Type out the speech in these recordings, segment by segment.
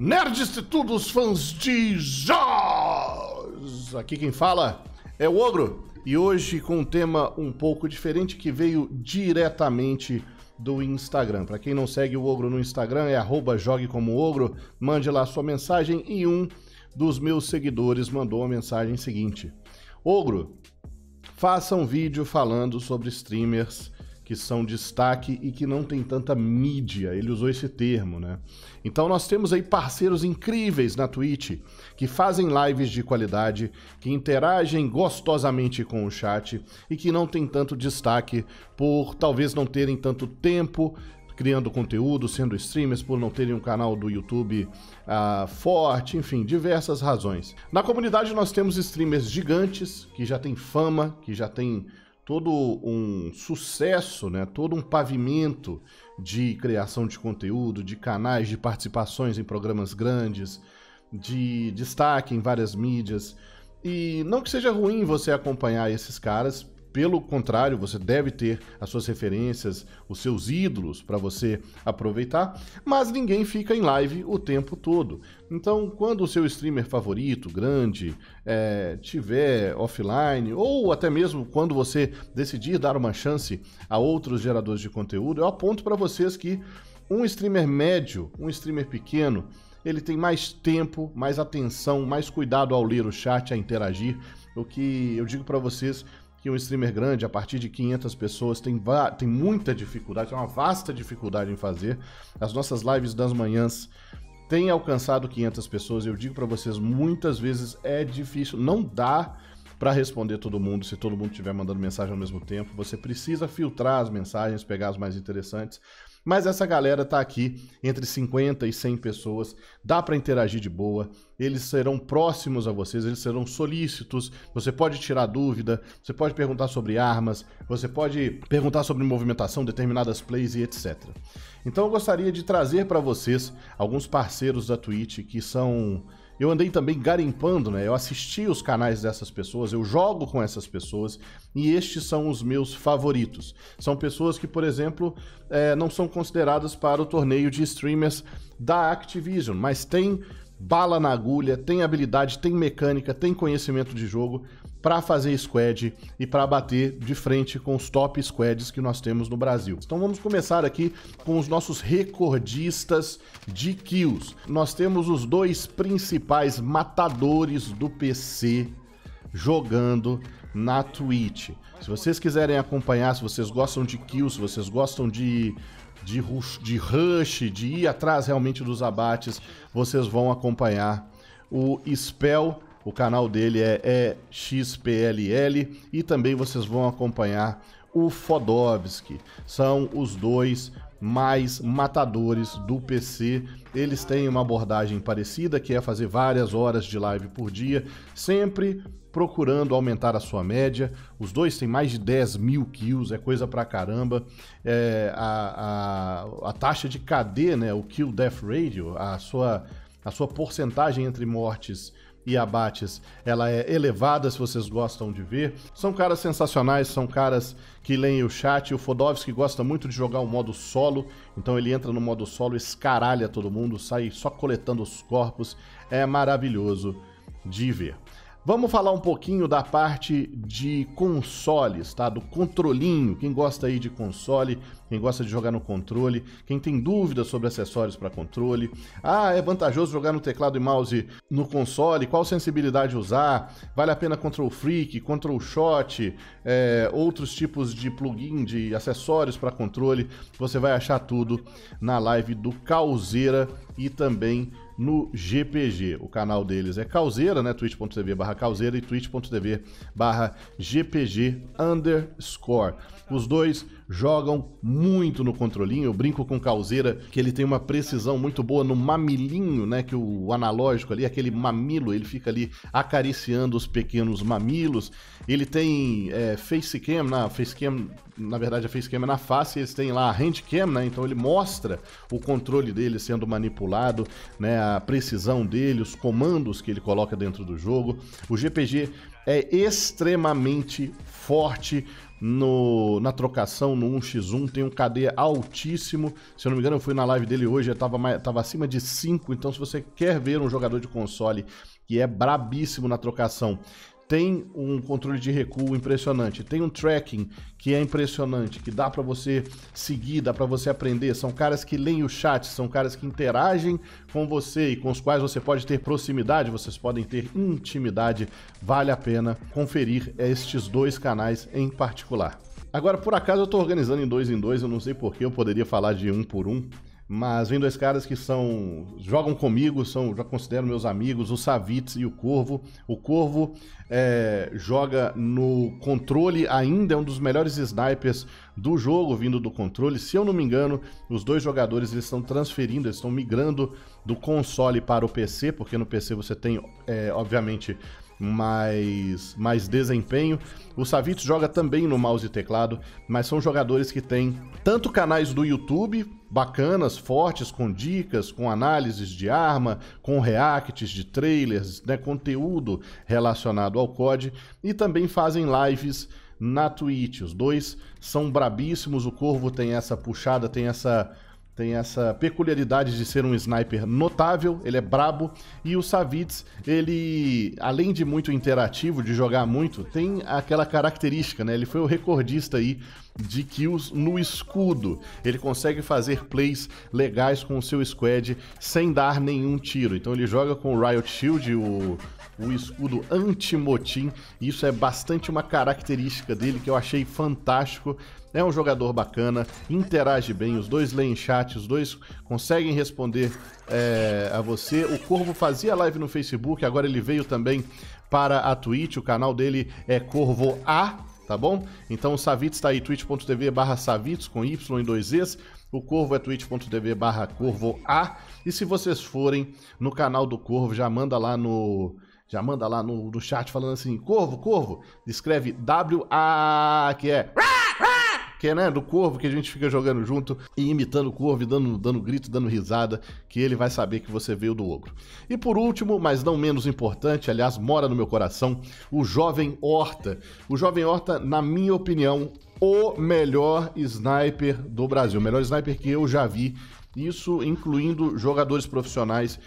Nerds e tudo, os fãs de Jaws! Aqui quem fala é o Ogro, e hoje com um tema um pouco diferente que veio diretamente do Instagram. Para quem não segue o Ogro no Instagram, é arroba jogue como ogro, mande lá sua mensagem e um dos meus seguidores mandou a mensagem seguinte. Ogro, faça um vídeo falando sobre streamers que são destaque e que não tem tanta mídia. Ele usou esse termo, né? Então nós temos aí parceiros incríveis na Twitch que fazem lives de qualidade, que interagem gostosamente com o chat e que não tem tanto destaque por talvez não terem tanto tempo criando conteúdo, sendo streamers, por não terem um canal do YouTube uh, forte, enfim, diversas razões. Na comunidade nós temos streamers gigantes que já têm fama, que já têm todo um sucesso, né? todo um pavimento de criação de conteúdo, de canais, de participações em programas grandes, de destaque em várias mídias. E não que seja ruim você acompanhar esses caras, pelo contrário, você deve ter as suas referências, os seus ídolos para você aproveitar, mas ninguém fica em live o tempo todo. Então, quando o seu streamer favorito, grande, é, tiver offline, ou até mesmo quando você decidir dar uma chance a outros geradores de conteúdo, eu aponto para vocês que um streamer médio, um streamer pequeno, ele tem mais tempo, mais atenção, mais cuidado ao ler o chat, a interagir. O que eu digo para vocês que um streamer grande, a partir de 500 pessoas, tem, tem muita dificuldade, tem uma vasta dificuldade em fazer. As nossas lives das manhãs têm alcançado 500 pessoas. Eu digo para vocês, muitas vezes é difícil, não dá para responder todo mundo, se todo mundo estiver mandando mensagem ao mesmo tempo. Você precisa filtrar as mensagens, pegar as mais interessantes. Mas essa galera tá aqui entre 50 e 100 pessoas, dá para interagir de boa, eles serão próximos a vocês, eles serão solícitos, você pode tirar dúvida, você pode perguntar sobre armas, você pode perguntar sobre movimentação, determinadas plays e etc. Então eu gostaria de trazer para vocês alguns parceiros da Twitch que são eu andei também garimpando, né? Eu assisti os canais dessas pessoas, eu jogo com essas pessoas e estes são os meus favoritos. São pessoas que, por exemplo, é, não são consideradas para o torneio de streamers da Activision, mas tem bala na agulha, tem habilidade, tem mecânica, tem conhecimento de jogo para fazer squad e para bater de frente com os top squads que nós temos no Brasil. Então vamos começar aqui com os nossos recordistas de kills. Nós temos os dois principais matadores do PC jogando na Twitch. Se vocês quiserem acompanhar, se vocês gostam de kills, se vocês gostam de de rush, de, rush, de ir atrás realmente dos abates, vocês vão acompanhar o Spell o canal dele é EXPLL é e também vocês vão acompanhar o Fodovski. São os dois mais matadores do PC. Eles têm uma abordagem parecida, que é fazer várias horas de live por dia, sempre procurando aumentar a sua média. Os dois têm mais de 10 mil kills, é coisa pra caramba. É, a, a, a, taxa de KD, né, o Kill Death Radio, a sua, a sua porcentagem entre mortes e abates, ela é elevada, se vocês gostam de ver. São caras sensacionais, são caras que leem o chat. O Fodovski gosta muito de jogar o modo solo, então ele entra no modo solo, escaralha todo mundo, sai só coletando os corpos. É maravilhoso de ver. Vamos falar um pouquinho da parte de consoles, tá? Do controlinho. Quem gosta aí de console, quem gosta de jogar no controle, quem tem dúvidas sobre acessórios para controle. Ah, é vantajoso jogar no teclado e mouse no console? Qual sensibilidade usar? Vale a pena Control Freak, Control Shot, é, outros tipos de plugin, de acessórios para controle? Você vai achar tudo na live do Calzeira e também no GPG. O canal deles é Calzeira, né? twitch.tv barra Calzeira e twitch.tv barra GPG underscore. Os dois jogam muito no controlinho. Eu brinco com o Calzeira que ele tem uma precisão muito boa no mamilinho, né? Que o analógico ali, aquele mamilo, ele fica ali acariciando os pequenos mamilos. Ele tem é, facecam, na facecam, na verdade a facecam é na face, eles têm lá a handcam, né? Então ele mostra o controle dele sendo manipulado, né? A precisão dele, os comandos que ele coloca dentro do jogo. O GPG é extremamente forte no, na trocação no 1x1, tem um KD altíssimo. Se eu não me engano, eu fui na live dele hoje, estava tava acima de 5. Então, se você quer ver um jogador de console que é brabíssimo na trocação, tem um controle de recuo impressionante, tem um tracking que é impressionante, que dá para você seguir, dá para você aprender. São caras que leem o chat, são caras que interagem com você e com os quais você pode ter proximidade, vocês podem ter intimidade. Vale a pena conferir estes dois canais em particular. Agora, por acaso, eu estou organizando em dois em dois, eu não sei porque eu poderia falar de um por um, mas vem dois caras que são. jogam comigo, são, já considero meus amigos, o Savitz e o Corvo. O Corvo é, joga no controle, ainda é um dos melhores snipers do jogo, vindo do controle. Se eu não me engano, os dois jogadores eles estão transferindo, eles estão migrando do console para o PC, porque no PC você tem, é, obviamente mais, mais desempenho. O Savitz joga também no mouse e teclado, mas são jogadores que têm tanto canais do YouTube bacanas, fortes, com dicas, com análises de arma, com reacts de trailers, né, conteúdo relacionado ao COD, e também fazem lives na Twitch. Os dois são brabíssimos, o Corvo tem essa puxada, tem essa tem essa peculiaridade de ser um sniper notável, ele é brabo, e o Savitz, ele, além de muito interativo, de jogar muito, tem aquela característica, né? Ele foi o recordista aí de kills no escudo. Ele consegue fazer plays legais com o seu squad sem dar nenhum tiro. Então ele joga com o Riot Shield, o o escudo anti-motim. Isso é bastante uma característica dele que eu achei fantástico. É um jogador bacana, interage bem, os dois leem chat, os dois conseguem responder é, a você. O Corvo fazia live no Facebook, agora ele veio também para a Twitch, o canal dele é Corvo A, tá bom? Então o Savitz tá aí, twitch.tv barra Savitz com Y em dois Es. O Corvo é twitch.tv barra Corvo A. E se vocês forem no canal do Corvo, já manda lá no... Já manda lá no, no chat falando assim, Corvo, Corvo, escreve W-A, que é que é né, do corvo que a gente fica jogando junto e imitando o corvo, e dando, dando grito, dando risada, que ele vai saber que você veio do ogro. E por último, mas não menos importante, aliás, mora no meu coração, o Jovem Horta. O Jovem Horta, na minha opinião, o melhor sniper do Brasil, o melhor sniper que eu já vi, isso incluindo jogadores profissionais,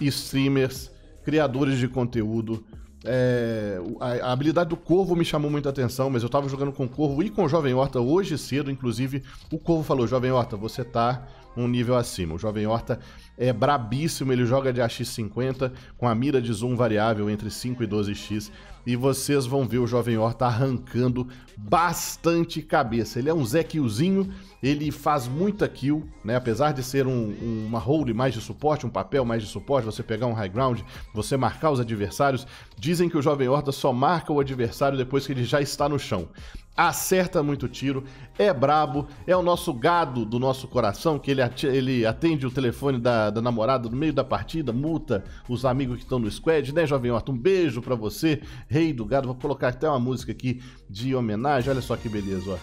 streamers, criadores de conteúdo, é, a, a, habilidade do Corvo me chamou muita atenção, mas eu tava jogando com o Corvo e com o Jovem Horta hoje cedo, inclusive. O Corvo falou: Jovem Horta, você tá um nível acima. O Jovem Horta é brabíssimo, ele joga de AX50 com a mira de zoom variável entre 5 e 12x e vocês vão ver o Jovem Horta arrancando bastante cabeça. Ele é um Zé Killzinho, ele faz muita kill, né? Apesar de ser um, uma role mais de suporte, um papel mais de suporte, você pegar um high ground, você marcar os adversários. Dizem que o Jovem Horta só marca o adversário depois que ele já está no chão acerta muito tiro, é brabo, é o nosso gado do nosso coração, que ele, ele atende o telefone da, da namorada no meio da partida, multa os amigos que estão no squad, né, Jovem Horta? Um beijo para você, rei do gado. Vou colocar até uma música aqui de homenagem, olha só que beleza, ó.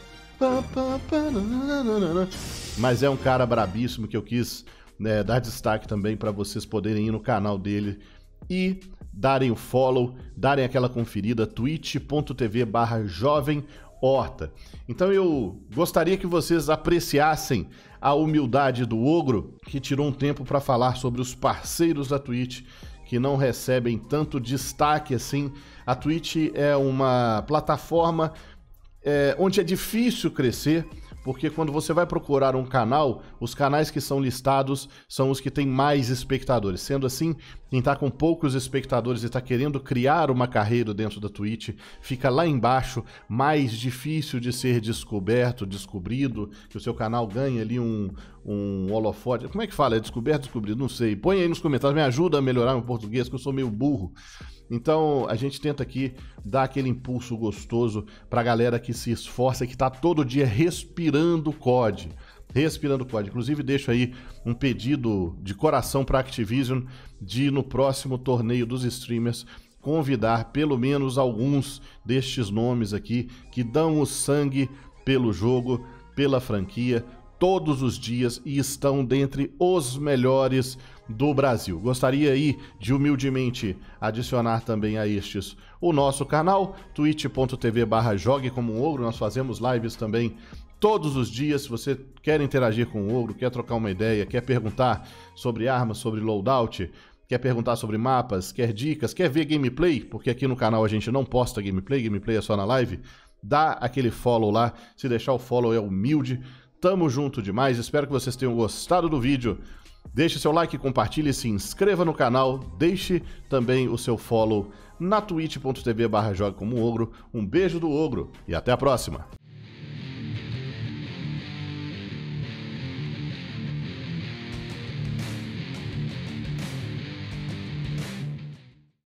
Mas é um cara brabíssimo que eu quis né, dar destaque também para vocês poderem ir no canal dele e darem o follow, darem aquela conferida, twitch.tv barra jovem horta. Então eu gostaria que vocês apreciassem a humildade do Ogro, que tirou um tempo para falar sobre os parceiros da Twitch que não recebem tanto destaque assim. A Twitch é uma plataforma é, onde é difícil crescer porque quando você vai procurar um canal, os canais que são listados são os que têm mais espectadores. Sendo assim, quem está com poucos espectadores e está querendo criar uma carreira dentro da Twitch, fica lá embaixo, mais difícil de ser descoberto, descobrido, que o seu canal ganhe ali um, um holofote. Como é que fala? É descoberto, descobrido? Não sei. Põe aí nos comentários, me ajuda a melhorar meu português, que eu sou meio burro. Então a gente tenta aqui dar aquele impulso gostoso para a galera que se esforça e que está todo dia respirando COD. Respirando COD. Inclusive, deixo aí um pedido de coração para a Activision de no próximo torneio dos streamers convidar pelo menos alguns destes nomes aqui que dão o sangue pelo jogo, pela franquia, todos os dias e estão dentre os melhores do Brasil. Gostaria aí de humildemente adicionar também a estes o nosso canal, twitch.tv barra jogue como um ogro, nós fazemos lives também todos os dias. Se você quer interagir com o ogro, quer trocar uma ideia, quer perguntar sobre armas, sobre loadout, quer perguntar sobre mapas, quer dicas, quer ver gameplay, porque aqui no canal a gente não posta gameplay, gameplay é só na live, dá aquele follow lá, se deixar o follow é humilde. Tamo junto demais, espero que vocês tenham gostado do vídeo. Deixe seu like, compartilhe, se inscreva no canal, deixe também o seu follow na twitch.tv barra ogro. Um beijo do ogro e até a próxima!